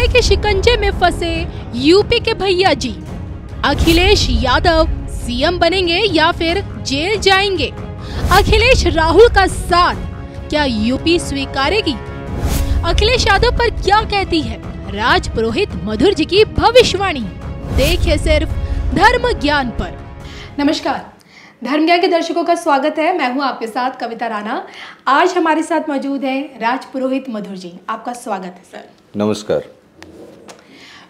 महंगाई के शिकंजे में फंसे यूपी के भैया जी अखिलेश यादव सीएम बनेंगे या फिर जेल जाएंगे अखिलेश राहुल का साथ क्या यूपी स्वीकारेगी अखिलेश यादव पर क्या कहती है राज पुरोहित मधुर जी की भविष्यवाणी देखिए सिर्फ धर्म ज्ञान पर नमस्कार धर्म ज्ञान के दर्शकों का स्वागत है मैं हूं आपके साथ कविता राणा आज हमारे साथ मौजूद है राज पुरोहित मधुर जी आपका स्वागत है सर नमस्कार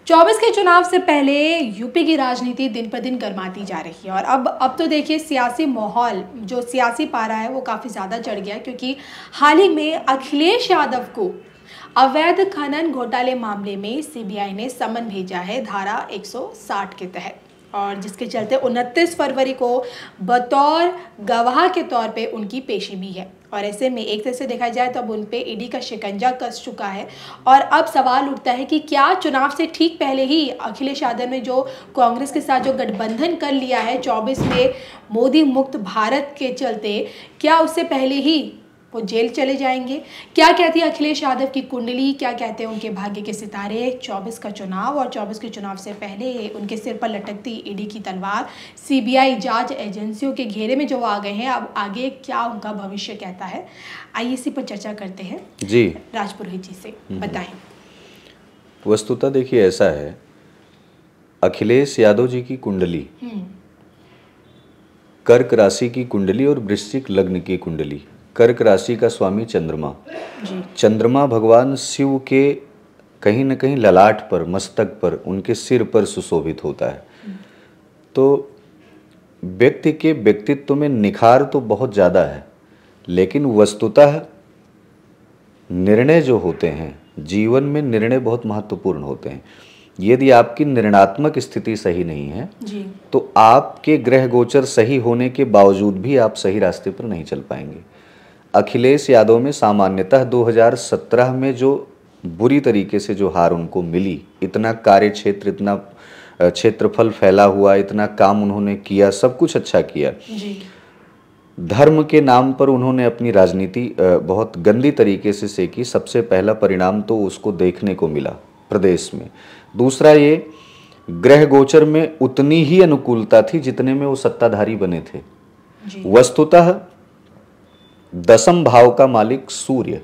चौबीस के चुनाव से पहले यूपी की राजनीति दिन पर दिन गर्माती जा रही है और अब अब तो देखिए सियासी माहौल जो सियासी पारा है वो काफ़ी ज़्यादा चढ़ गया क्योंकि हाल ही में अखिलेश यादव को अवैध खनन घोटाले मामले में सीबीआई ने समन भेजा है धारा 160 के तहत और जिसके चलते 29 फरवरी को बतौर गवाह के तौर पे उनकी पेशी भी है और ऐसे में एक तरह से देखा जाए तो अब उन पर ईडी e का शिकंजा कस चुका है और अब सवाल उठता है कि क्या चुनाव से ठीक पहले ही अखिलेश यादव ने जो कांग्रेस के साथ जो गठबंधन कर लिया है चौबीस में मोदी मुक्त भारत के चलते क्या उससे पहले ही वो जेल चले जाएंगे क्या कहती है अखिलेश यादव की कुंडली क्या कहते हैं उनके भाग्य के सितारे 24 का चुनाव और 24 के चुनाव से पहले उनके सिर पर लटकती ईडी की तलवार सीबीआई जांच एजेंसियों के घेरे में जो आ गए हैं अब आगे क्या उनका भविष्य कहता है आइए इसी पर चर्चा करते हैं जी राजपुरोहित जी से हम्म। बताएं वस्तुता देखिए ऐसा है अखिलेश यादव जी की कुंडली हम्म। कर्क राशि की कुंडली और वृश्चिक लग्न की कुंडली कर्क राशि का स्वामी चंद्रमा चंद्रमा भगवान शिव के कहीं ना कहीं ललाट पर मस्तक पर उनके सिर पर सुशोभित होता है तो व्यक्ति के व्यक्तित्व में निखार तो बहुत ज़्यादा है लेकिन वस्तुतः निर्णय जो होते हैं जीवन में निर्णय बहुत महत्वपूर्ण होते हैं यदि आपकी निर्णात्मक स्थिति सही नहीं है जी। तो आपके ग्रह गोचर सही होने के बावजूद भी आप सही रास्ते पर नहीं चल पाएंगे अखिलेश यादव में सामान्यतः 2017 में जो बुरी तरीके से जो हार उनको मिली इतना कार्य क्षेत्र इतना क्षेत्रफल फैला हुआ इतना काम उन्होंने किया सब कुछ अच्छा किया जी। धर्म के नाम पर उन्होंने अपनी राजनीति बहुत गंदी तरीके से सेकी सबसे पहला परिणाम तो उसको देखने को मिला प्रदेश में दूसरा ये ग्रह गोचर में उतनी ही अनुकूलता थी जितने में वो सत्ताधारी बने थे वस्तुतः दसम भाव का मालिक सूर्य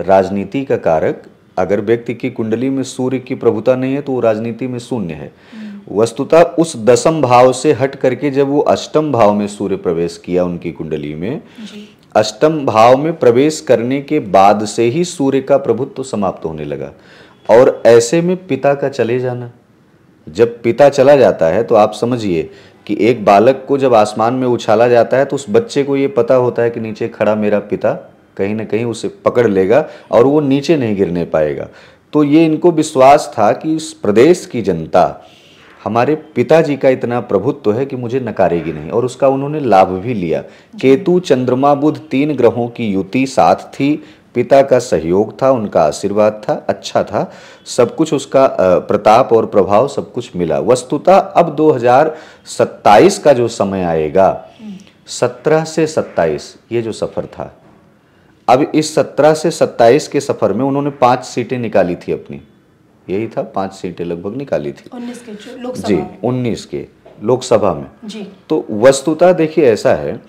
राजनीति का कारक अगर व्यक्ति की कुंडली में सूर्य की प्रभुता नहीं है तो वो राजनीति में शून्य है हम्म। वस्तुतः उस दसम भाव से हट करके जब वो अष्टम भाव में सूर्य प्रवेश किया उनकी कुंडली में अष्टम भाव में प्रवेश करने के बाद से ही सूर्य का प्रभुत्व तो समाप्त होने लगा और ऐसे में पिता का चले जाना जब पिता चला जाता है तो आप समझिए कि एक बालक को जब आसमान में उछाला जाता है तो उस बच्चे को ये पता होता है कि नीचे खड़ा मेरा पिता कहीं ना कहीं उसे पकड़ लेगा और वो नीचे नहीं गिरने पाएगा तो ये इनको विश्वास था कि इस प्रदेश की जनता हमारे पिताजी का इतना प्रभुत्व तो है कि मुझे नकारेगी नहीं और उसका उन्होंने लाभ भी लिया केतु चंद्रमा बुध तीन ग्रहों की युति साथ थी पिता का सहयोग था उनका आशीर्वाद था अच्छा था सब कुछ उसका प्रताप और प्रभाव सब कुछ मिला वस्तुतः अब 2027 का जो समय आएगा 17 से 27 ये जो सफ़र था अब इस 17 से 27 के सफ़र में उन्होंने पांच सीटें निकाली थी अपनी यही था पांच सीटें लगभग निकाली थी 19 के लोकसभा जी उन्नीस के लोकसभा में जी तो वस्तुतः देखिए ऐसा है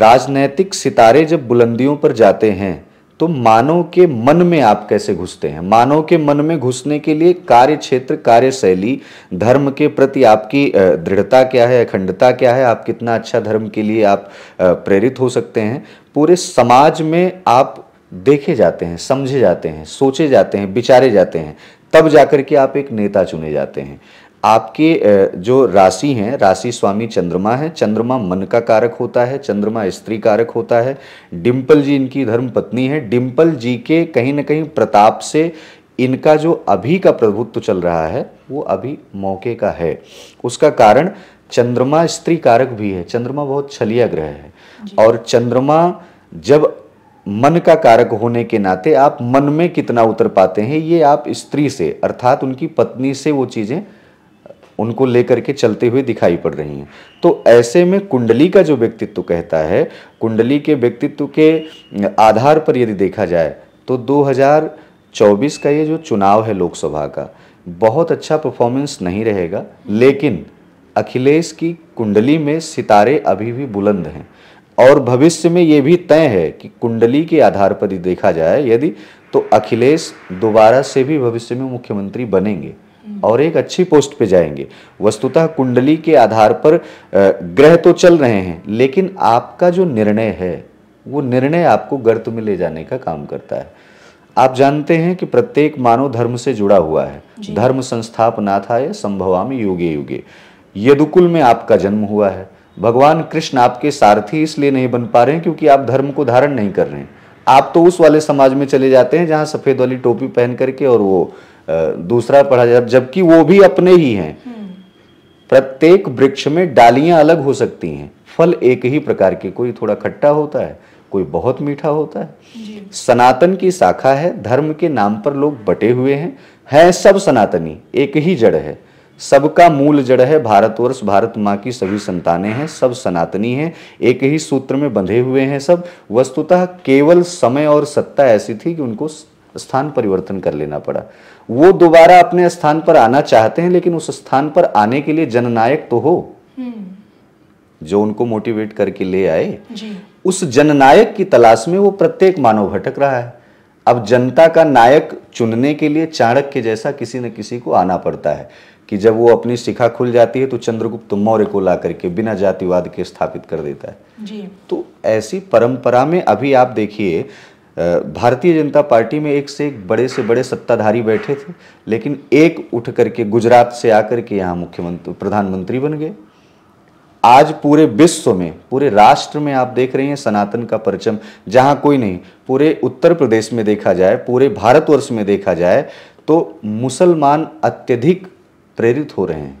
राजनैतिक सितारे जब बुलंदियों पर जाते हैं तो मानव के मन में आप कैसे घुसते हैं मानव के मन में घुसने के लिए कार्य क्षेत्र कार्यशैली धर्म के प्रति आपकी दृढ़ता क्या है अखंडता क्या है आप कितना अच्छा धर्म के लिए आप प्रेरित हो सकते हैं पूरे समाज में आप देखे जाते हैं समझे जाते हैं सोचे जाते हैं विचारे जाते हैं तब जाकर के आप एक नेता चुने जाते हैं आपके जो राशि हैं राशि स्वामी चंद्रमा है चंद्रमा मन का कारक होता है चंद्रमा स्त्री कारक होता है डिम्पल जी इनकी धर्म पत्नी है डिम्पल जी के कहीं ना कहीं प्रताप से इनका जो अभी का प्रभुत्व चल रहा है वो अभी मौके का है उसका कारण चंद्रमा स्त्री कारक भी है चंद्रमा बहुत छलिया ग्रह है और चंद्रमा जब मन का कारक होने के नाते आप मन में कितना उतर पाते हैं ये आप स्त्री से अर्थात उनकी पत्नी से वो चीज़ें उनको लेकर के चलते हुए दिखाई पड़ रही हैं तो ऐसे में कुंडली का जो व्यक्तित्व कहता है कुंडली के व्यक्तित्व के आधार पर यदि देखा जाए तो 2024 का ये जो चुनाव है लोकसभा का बहुत अच्छा परफॉर्मेंस नहीं रहेगा लेकिन अखिलेश की कुंडली में सितारे अभी भी बुलंद हैं और भविष्य में ये भी तय है कि कुंडली के आधार पर देखा जाए यदि तो अखिलेश दोबारा से भी भविष्य में मुख्यमंत्री बनेंगे और एक अच्छी पोस्ट पे जाएंगे वस्तुतः कुंडली के आधार पर ग्रह तो चल रहे हैं लेकिन आपका जो निर्णय है वो निर्णय आपको गर्त में ले जाने का काम करता है आप जानते हैं कि प्रत्येक मानव धर्म से जुड़ा हुआ है धर्म संस्थापनाथाय संभवामी युगे युगे यदुकुल में आपका जन्म हुआ है भगवान कृष्ण आपके सारथी इसलिए नहीं बन पा रहे हैं क्योंकि आप धर्म को धारण नहीं कर रहे हैं आप तो उस वाले समाज में चले जाते हैं जहां सफेद वाली टोपी पहन करके और वो दूसरा पढ़ा जाता जबकि वो भी अपने ही हैं हम्म। प्रत्येक वृक्ष में डालियां अलग हो सकती हैं फल एक ही प्रकार के कोई थोड़ा खट्टा होता है कोई बहुत मीठा होता है सनातन की शाखा है धर्म के नाम पर लोग बटे हुए हैं हैं सब सनातनी एक ही जड़ है सबका मूल जड़ है भारतवर्ष भारत माँ की सभी संतानें हैं सब सनातनी हैं एक ही सूत्र में बंधे हुए हैं सब वस्तुतः केवल समय और सत्ता ऐसी थी कि उनको स्थान परिवर्तन कर लेना पड़ा वो दोबारा अपने स्थान पर आना चाहते हैं लेकिन उस स्थान पर आने के लिए जननायक तो हो हम्म। जो उनको मोटिवेट करके ले आए उस जननायक की तलाश में वो प्रत्येक मानव भटक रहा है अब जनता का नायक चुनने के लिए चाणक के जैसा किसी न किसी को आना पड़ता है कि जब वो अपनी शिखा खुल जाती है तो चंद्रगुप्त मौर्य को ला करके बिना जातिवाद के स्थापित कर देता है जी। तो ऐसी परंपरा में अभी आप देखिए भारतीय जनता पार्टी में एक से एक बड़े से बड़े सत्ताधारी बैठे थे लेकिन एक उठ करके गुजरात से आकर के यहाँ मुख्यमंत्री प्रधानमंत्री बन गए आज पूरे विश्व में पूरे राष्ट्र में आप देख रहे हैं सनातन का परचम जहाँ कोई नहीं पूरे उत्तर प्रदेश में देखा जाए पूरे भारतवर्ष में देखा जाए तो मुसलमान अत्यधिक प्रेरित हो रहे हैं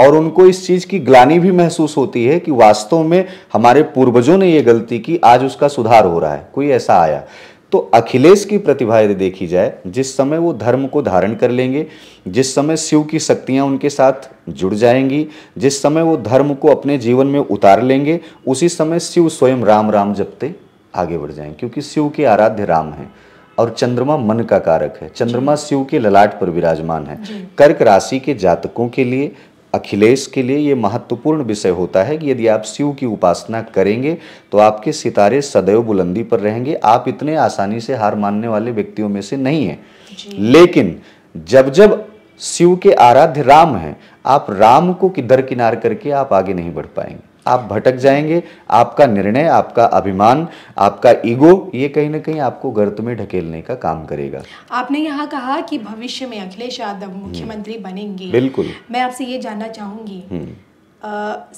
और उनको इस चीज़ की ग्लानी भी महसूस होती है कि वास्तव में हमारे पूर्वजों ने ये गलती की आज उसका सुधार हो रहा है कोई ऐसा आया तो अखिलेश की प्रतिभा यदि देखी जाए जिस समय वो धर्म को धारण कर लेंगे जिस समय शिव की शक्तियाँ उनके साथ जुड़ जाएंगी जिस समय वो धर्म को अपने जीवन में उतार लेंगे उसी समय शिव स्वयं राम राम जपते आगे बढ़ जाएंगे क्योंकि शिव के आराध्य राम हैं और चंद्रमा मन का कारक है चंद्रमा शिव के ललाट पर विराजमान है कर्क राशि के जातकों के लिए अखिलेश के लिए ये महत्वपूर्ण विषय होता है कि यदि आप शिव की उपासना करेंगे तो आपके सितारे सदैव बुलंदी पर रहेंगे आप इतने आसानी से हार मानने वाले व्यक्तियों में से नहीं हैं लेकिन जब जब शिव के आराध्य राम हैं आप राम को किधर किनार करके आप आगे नहीं बढ़ पाएंगे आप भटक जाएंगे आपका निर्णय आपका अभिमान आपका ईगो ये कहीं ना कहीं आपको गर्त में ढकेलने का काम करेगा आपने यहाँ कहा कि भविष्य में अखिलेश यादव हम्म। मुख्यमंत्री बनेंगे बिल्कुल मैं आपसे ये जानना चाहूंगी हम्म।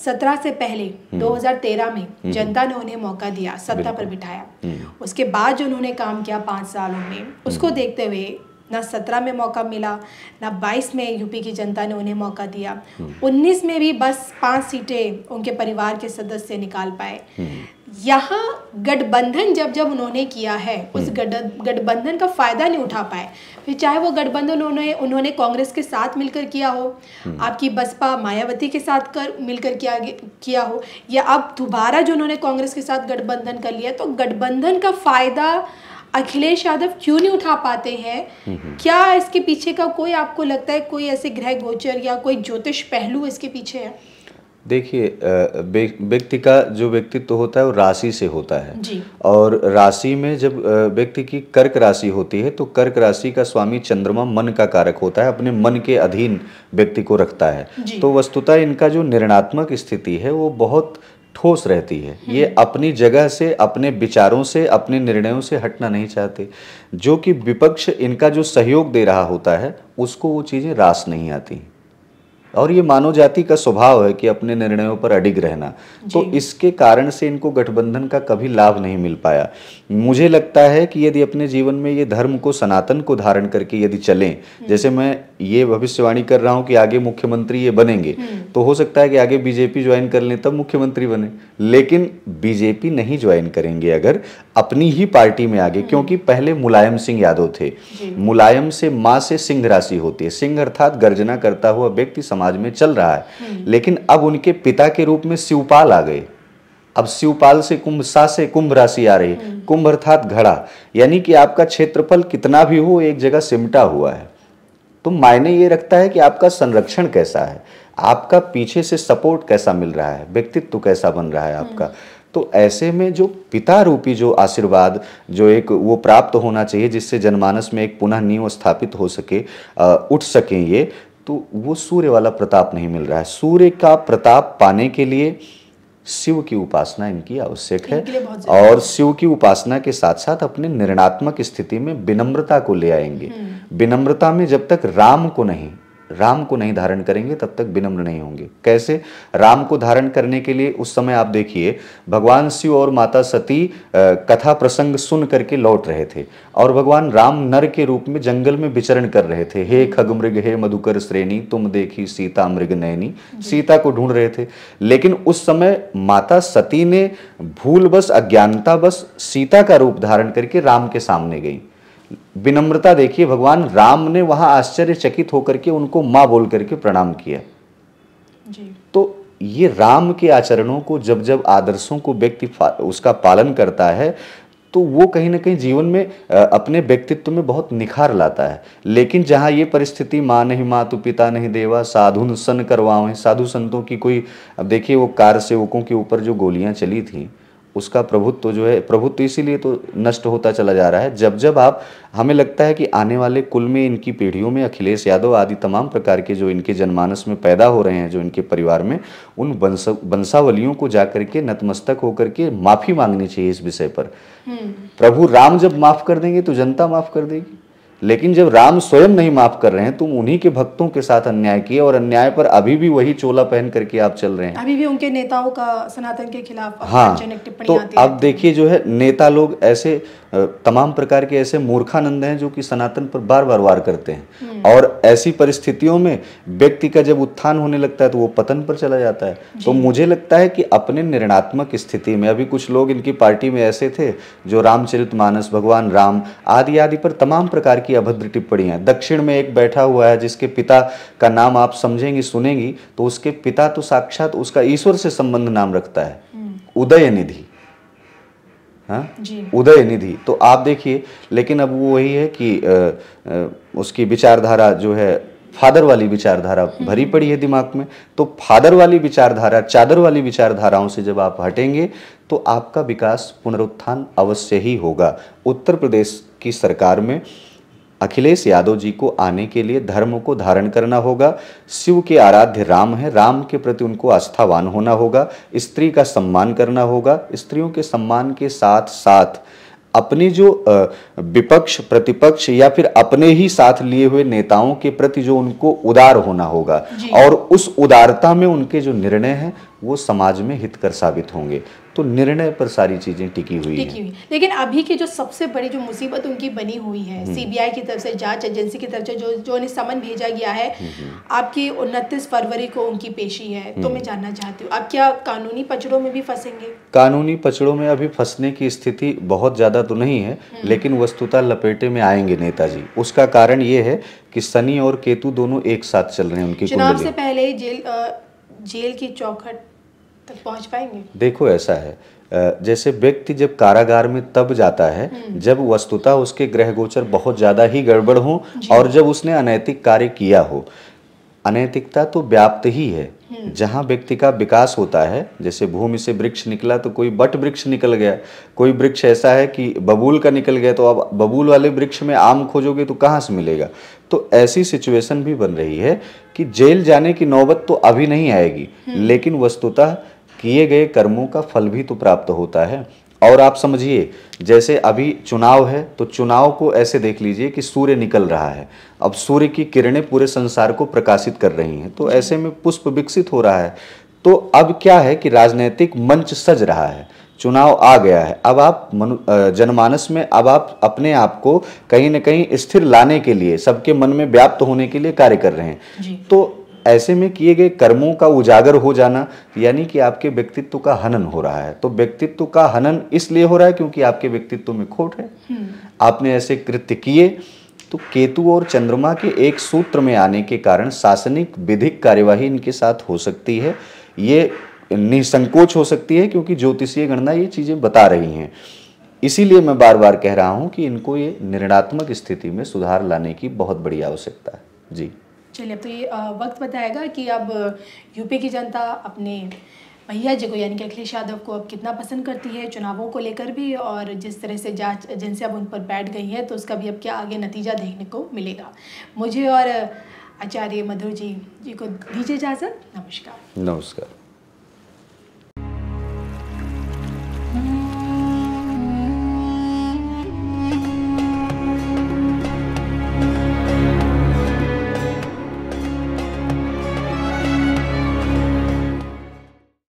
सत्रह से पहले 2013 हम्म। में जनता ने उन्हें मौका दिया सत्ता पर बिठाया उसके बाद जो उन्होंने काम किया पांच सालों में उसको देखते हुए ना सत्रह में मौका मिला ना बाईस में यूपी की जनता ने उन्हें मौका दिया हम्म। उन्नीस में भी बस पाँच सीटें उनके परिवार के सदस्य निकाल पाए हम्म। यहाँ गठबंधन जब जब उन्होंने किया है उस हम्म। गठबंधन का फायदा नहीं उठा पाए फिर चाहे वो गठबंधन उन्होंने उन्होंने कांग्रेस के साथ मिलकर किया हो आपकी बसपा मायावती के साथ कर मिलकर किया किया हो या अब दोबारा जो उन्होंने कांग्रेस के साथ गठबंधन कर लिया तो गठबंधन का फायदा अखिलेश यादव क्यों नहीं उठा पाते हैं क्या इसके पीछे का कोई आपको लगता है कोई ऐसे ग्रह गोचर या कोई ज्योतिष पहलू इसके पीछे है देखिए व्यक्ति का जो व्यक्तित्व तो होता है वो राशि से होता है जी। और राशि में जब व्यक्ति की कर्क राशि होती है तो कर्क राशि का स्वामी चंद्रमा मन का कारक होता है अपने मन के अधीन व्यक्ति को रखता है तो वस्तुतः इनका जो निर्णात्मक स्थिति है वो बहुत ठोस रहती है ये हम्म। अपनी जगह से अपने विचारों से अपने निर्णयों से हटना नहीं चाहते जो कि विपक्ष इनका जो सहयोग दे रहा होता है उसको वो चीज़ें रास नहीं आती और ये मानव जाति का स्वभाव है कि अपने निर्णयों पर अडिग रहना तो इसके कारण से इनको गठबंधन का कभी लाभ नहीं मिल पाया मुझे लगता है कि यदि अपने जीवन में ये धर्म को सनातन को धारण करके यदि चलें हम्म। जैसे मैं ये भविष्यवाणी कर रहा हूँ कि आगे मुख्यमंत्री ये बनेंगे हम्म। तो हो सकता है कि आगे बीजेपी ज्वाइन कर लें तब मुख्यमंत्री बने लेकिन बीजेपी नहीं ज्वाइन करेंगे अगर अपनी ही पार्टी में आगे हम्म। क्योंकि पहले मुलायम सिंह यादव थे मुलायम से माँ से सिंह राशि होती है सिंह अर्थात गर्जना करता हुआ व्यक्ति समाज समाज में चल रहा है हम्म। लेकिन अब उनके पिता के रूप में शिवपाल आ गए अब शिवपाल से कुंभ सा से कुंभ राशि आ रही हम्म। कुंभ अर्थात घड़ा यानी कि आपका क्षेत्रफल कितना भी हो एक जगह सिमटा हुआ है तो मायने ये रखता है कि आपका संरक्षण कैसा है आपका पीछे से सपोर्ट कैसा मिल रहा है व्यक्तित्व कैसा बन रहा है आपका हम्म। तो ऐसे में जो पिता रूपी जो आशीर्वाद जो एक वो प्राप्त होना चाहिए जिससे जनमानस में एक पुनः नींव स्थापित हो सके आ, उठ सके ये तो वो सूर्य वाला प्रताप नहीं मिल रहा है सूर्य का प्रताप पाने के लिए शिव की उपासना इनकी आवश्यक है और शिव की उपासना के साथ साथ अपने निर्णात्मक स्थिति में विनम्रता को ले आएंगे हम्म। विनम्रता में जब तक राम को नहीं राम को नहीं धारण करेंगे तब तक विनम्र नहीं होंगे कैसे राम को धारण करने के लिए उस समय आप देखिए भगवान शिव और माता सती कथा प्रसंग सुन करके लौट रहे थे और भगवान राम नर के रूप में जंगल में विचरण कर रहे थे हे खग मृग हे मधुकर श्रेणी तुम देखी सीता मृग नैनी सीता को ढूंढ रहे थे लेकिन उस समय माता सती ने भूल बस अज्ञानता बस सीता का रूप धारण करके राम के सामने गई विनम्रता देखिए भगवान राम ने वहां आश्चर्यचकित होकर के उनको माँ बोल करके प्रणाम किया जी। तो ये राम के आचरणों को जब जब आदर्शों को व्यक्ति उसका पालन करता है तो वो कहीं ना कहीं जीवन में अपने व्यक्तित्व में बहुत निखार लाता है लेकिन जहाँ ये परिस्थिति माँ नहीं माँ तो पिता नहीं देवा साधु सन करवाओ साधु संतों की कोई अब देखिए वो कार सेवकों के ऊपर जो गोलियां चली थी उसका प्रभुत्व तो जो है प्रभुत्व तो इसीलिए तो नष्ट होता चला जा रहा है जब जब आप हमें लगता है कि आने वाले कुल में इनकी पीढ़ियों में अखिलेश यादव आदि तमाम प्रकार के जो इनके जनमानस में पैदा हो रहे हैं जो इनके परिवार में उन वंशावलियों को जाकर के नतमस्तक होकर के माफ़ी मांगनी चाहिए इस विषय पर हम्म। प्रभु राम जब माफ़ कर देंगे तो जनता माफ़ कर देगी लेकिन जब राम स्वयं नहीं माफ कर रहे हैं तुम उन्हीं के भक्तों के साथ अन्याय किए और अन्याय पर अभी भी वही चोला पहन करके आप चल रहे हैं अभी भी उनके नेताओं का सनातन के खिलाफ हाँ तो अब देखिए जो है नेता लोग ऐसे तमाम प्रकार के ऐसे मूर्खानंद हैं जो कि सनातन पर बार बार वार करते हैं हम्म। और ऐसी परिस्थितियों में व्यक्ति का जब उत्थान होने लगता है तो वो पतन पर चला जाता है तो मुझे लगता है कि अपने निर्णात्मक स्थिति में अभी कुछ लोग इनकी पार्टी में ऐसे थे जो रामचरित मानस भगवान राम आदि आदि पर तमाम प्रकार की की अभद्र टिप्पणियाँ दक्षिण में एक बैठा हुआ है जिसके पिता का नाम आप समझेंगी सुनेंगी तो उसके पिता तो साक्षात उसका ईश्वर से संबंध नाम रखता है हम्म। उदय निधि हाँ? उदय निधि तो आप देखिए लेकिन अब वो वही है कि आ, आ, उसकी विचारधारा जो है फादर वाली विचारधारा हम्म। भरी पड़ी है दिमाग में तो फादर वाली विचारधारा चादर वाली विचारधाराओं से जब आप हटेंगे तो आपका विकास पुनरुत्थान अवश्य ही होगा उत्तर प्रदेश की सरकार में अखिलेश यादव जी को आने के लिए धर्म को धारण करना होगा शिव के आराध्य राम है राम के प्रति उनको आस्थावान होना होगा स्त्री का सम्मान करना होगा स्त्रियों के सम्मान के साथ साथ अपने जो विपक्ष प्रतिपक्ष या फिर अपने ही साथ लिए हुए नेताओं के प्रति जो उनको उदार होना होगा और उस उदारता में उनके जो निर्णय हैं वो समाज में हितकर साबित होंगे तो निर्णय पर सारी चीज़ें टिकी हुई टिकी हुई लेकिन अभी की जो सबसे बड़ी जो मुसीबत उनकी बनी हुई है सीबीआई हम्म। की तरफ से जांच एजेंसी की तरफ से जो जो उन्हें समन भेजा गया है हम्म, हम्म। आपकी उनतीस फरवरी को उनकी पेशी है तो मैं जानना चाहती हूँ आप क्या कानूनी पचड़ों में भी फंसेंगे कानूनी पचड़ों में अभी फंसने की स्थिति बहुत ज़्यादा तो नहीं है लेकिन वस्तुता लपेटे में आएंगे नेताजी उसका कारण ये है कि सनी और केतु दोनों एक साथ चल रहे हैं उनकी चुनाव से पहले जेल जेल की चौखट तक पहुंच पाएंगे देखो ऐसा है जैसे व्यक्ति जब कारागार में तब जाता है हम्म। जब वस्तुतः उसके ग्रह गोचर बहुत ज़्यादा ही गड़बड़ हो और जब उसने अनैतिक कार्य किया हो अनैतिकता तो व्याप्त ही है हम्म। जहाँ व्यक्ति का विकास होता है जैसे भूमि से वृक्ष निकला तो कोई बट वृक्ष निकल गया कोई वृक्ष ऐसा है कि बबूल का निकल गया तो अब बबूल वाले वृक्ष में आम खोजोगे तो कहाँ से मिलेगा तो ऐसी सिचुएशन भी बन रही है कि जेल जाने की नौबत तो अभी नहीं आएगी हम्म। लेकिन वस्तुतः किए गए कर्मों का फल भी तो प्राप्त होता है और आप समझिए जैसे अभी चुनाव है तो चुनाव को ऐसे देख लीजिए कि सूर्य निकल रहा है अब सूर्य की किरणें पूरे संसार को प्रकाशित कर रही हैं तो ऐसे में पुष्प विकसित हो रहा है तो अब क्या है कि राजनीतिक मंच सज रहा है चुनाव आ गया है अब आप मनु जनमानस में अब आप अपने आप को कहीं ना कहीं स्थिर लाने के लिए सबके मन में व्याप्त होने के लिए कार्य कर रहे हैं तो ऐसे में किए गए कर्मों का उजागर हो जाना यानी कि आपके व्यक्तित्व का हनन हो रहा है तो व्यक्तित्व का हनन इसलिए हो रहा है क्योंकि आपके व्यक्तित्व में खोट है हम्म। आपने ऐसे कृत्य किए तो केतु और चंद्रमा के एक सूत्र में आने के कारण शासनिक विधिक कार्यवाही इनके साथ हो सकती है ये निसंकोच हो सकती है क्योंकि ज्योतिषीय गणना ये चीज़ें बता रही हैं इसीलिए मैं बार बार कह रहा हूं कि इनको ये निर्णात्मक स्थिति में सुधार लाने की बहुत बड़ी आवश्यकता है जी चलिए अब तो ये वक्त बताएगा कि अब यूपी की जनता अपने भैया जी को यानी कि अखिलेश यादव को अब कितना पसंद करती है चुनावों को लेकर भी और जिस तरह से जांच एजेंसी अब उन पर बैठ गई हैं तो उसका भी अब क्या आगे नतीजा देखने को मिलेगा मुझे और आचार्य मधुर जी जी को दीजिए इजाज़त नमस्कार नमस्कार